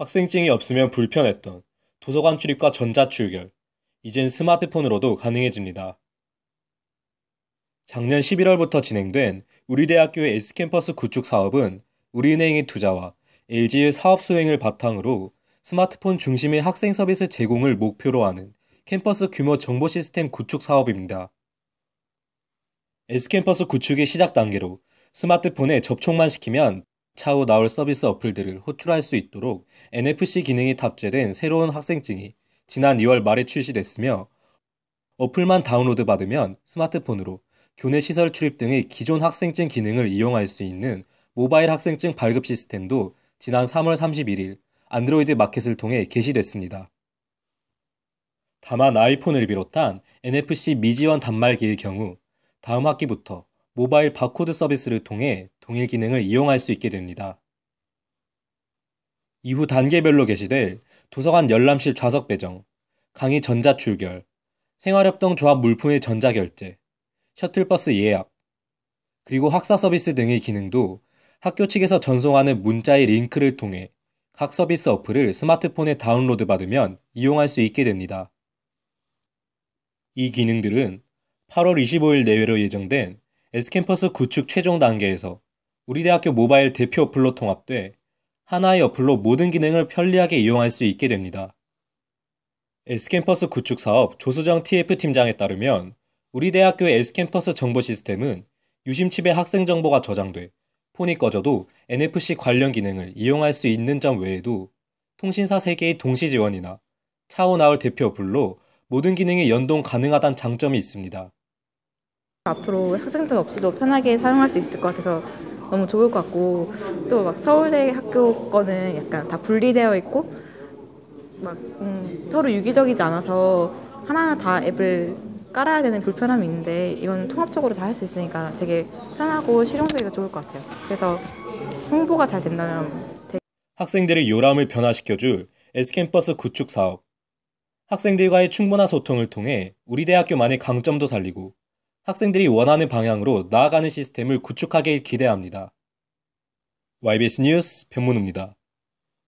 학생증이 없으면 불편했던 도서관 출입과 전자 출결. 이젠 스마트폰으로도 가능해집니다. 작년 11월부터 진행된 우리 대학교의 S캠퍼스 구축 사업은 우리은행의 투자와 LG의 사업 수행을 바탕으로 스마트폰 중심의 학생 서비스 제공을 목표로 하는 캠퍼스 규모 정보 시스템 구축 사업입니다. S캠퍼스 구축의 시작 단계로 스마트폰에 접촉만 시키면 차후 나올 서비스 어플들을 호출할 수 있도록 NFC 기능이 탑재된 새로운 학생증이 지난 2월 말에 출시됐으며 어플만 다운로드 받으면 스마트폰으로 교내 시설 출입 등의 기존 학생증 기능을 이용할 수 있는 모바일 학생증 발급 시스템도 지난 3월 31일 안드로이드 마켓을 통해 개시됐습니다 다만 아이폰을 비롯한 NFC 미지원 단말기의 경우 다음 학기부터 모바일 바코드 서비스를 통해 동일 기능을 이용할 수 있게 됩니다. 이후 단계별로 게시될 도서관 열람실 좌석 배정, 강의 전자 출결, 생활협동 조합 물품의 전자 결제, 셔틀버스 예약, 그리고 학사 서비스 등의 기능도 학교 측에서 전송하는 문자의 링크를 통해 각 서비스 어플을 스마트폰에 다운로드 받으면 이용할 수 있게 됩니다. 이 기능들은 8월 25일 내외로 예정된 에스캠퍼스 구축 최종 단계에서 우리 대학교 모바일 대표 어플로 통합돼 하나의 어플로 모든 기능을 편리하게 이용할 수 있게 됩니다. 에캠퍼스 구축 사업 조수정 TF 팀장에 따르면 우리 대학교의 에캠퍼스 정보 시스템은 유심칩에 학생 정보가 저장돼 폰이 꺼져도 NFC 관련 기능을 이용할 수 있는 점 외에도 통신사 3개의 동시 지원이나 차후 나올 대표 어플로 모든 기능이 연동 가능하다는 장점이 있습니다. 앞으로 학생들 없이도 편하게 사용할 수 있을 것 같아서 너무 좋을 것 같고 또 막 서울대 학교 거는 약간 다 분리되어 있고 막 음, 서로 유기적이지 않아서 하나하나 다 앱을 깔아야 되는 불편함이 있는데 이건 통합적으로 잘할수 있으니까 되게 편하고 실용적이고 좋을 것 같아요. 그래서 홍보가 잘 된다면 되게... 학생들의 요람을 변화시켜줄 S캠퍼스 구축 사업. 학생들과의 충분한 소통을 통해 우리 대학교만의 강점도 살리고 학생들이 원하는 방향으로 나아가는 시스템을 구축하길 기대합니다. YBS 뉴스 변문우입니다.